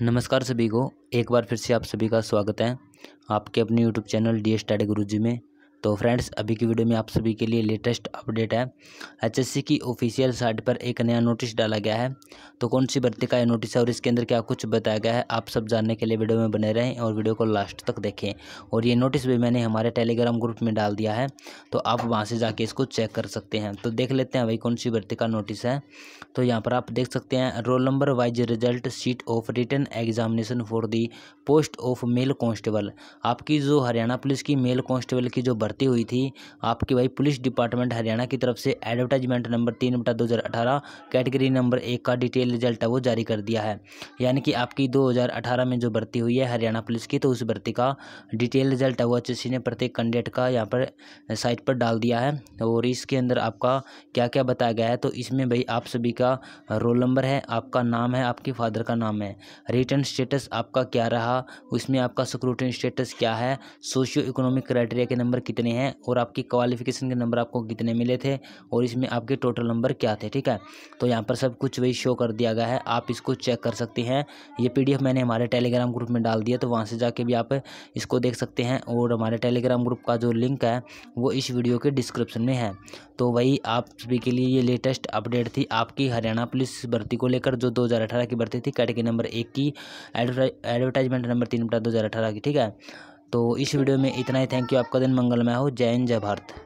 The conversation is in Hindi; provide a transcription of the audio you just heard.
नमस्कार सभी को एक बार फिर से आप सभी का स्वागत है आपके अपने YouTube channel D S Tade Guru ji में तो फ्रेंड्स अभी की वीडियो में आप सभी के लिए लेटेस्ट अपडेट है एचएससी की ऑफिशियल साइट पर एक नया नोटिस डाला गया है तो कौन सी भर्ती का यह नोटिस है और इसके अंदर क्या कुछ बताया गया है आप सब जानने के लिए वीडियो में बने रहें और वीडियो को लास्ट तक देखें और ये नोटिस भी मैंने हमारे टेलीग्राम ग्रुप में डाल दिया है तो आप वहाँ से जाके इसको चेक कर सकते हैं तो देख लेते हैं भाई कौन सी भर्ती का नोटिस है तो यहाँ पर आप देख सकते हैं roll number wise result sheet of written examination for the post of male constable आपकी जो हरियाणा पुलिस की मेल कॉन्स्टेबल की जो भर्ती हुई थी आपकी भाई पुलिस डिपार्टमेंट हरियाणा की तरफ से एडवर्टाइजमेंट नंबर तीन बटा दो कैटेगरी नंबर एक का डिटेल रिजल्ट है वो जारी कर दिया है यानी कि आपकी दो में जो भर्ती हुई है हरियाणा पुलिस की तो उस भर्ती का डिटेल रिजल्ट है वो एच ने प्रत्येक कैंडिडेट का यहाँ पर साइट पर डाल दिया है और इसके अंदर आपका क्या क्या बताया गया है तो इसमें भाई आप सभी का रोल नंबर है आपका नाम है आपके फादर का नाम है रिटर्न स्टेटस आपका क्या रहा उसमें आपका सिक्योरिटी स्टेटस क्या है सोशियो इकोनॉमिक क्राइटेरिया के नंबर कितने कितने हैं और आपकी क्वालिफिकेशन के नंबर आपको कितने मिले थे और इसमें आपके टोटल नंबर क्या थे ठीक है तो यहाँ पर सब कुछ वही शो कर दिया गया है आप इसको चेक कर सकते हैं ये पी मैंने हमारे टेलीग्राम ग्रुप में डाल दिया तो वहाँ से जाके भी आप इसको देख सकते हैं और हमारे टेलीग्राम ग्रुप का जो लिंक है वो इस वीडियो के डिस्क्रिप्शन में है तो वही आप सभी के लिए ये लेटेस्ट अपडेट थी आपकी हरियाणा पुलिस भर्ती को लेकर जो 2018 की भर्ती थी कैटेगरी नंबर एक की एडवर्टाइजमेंट नंबर तीन बटा दो की ठीक है तो इस वीडियो में इतना ही थैंक यू आपका दिन मंगलमय हो जय हिंद जय भारत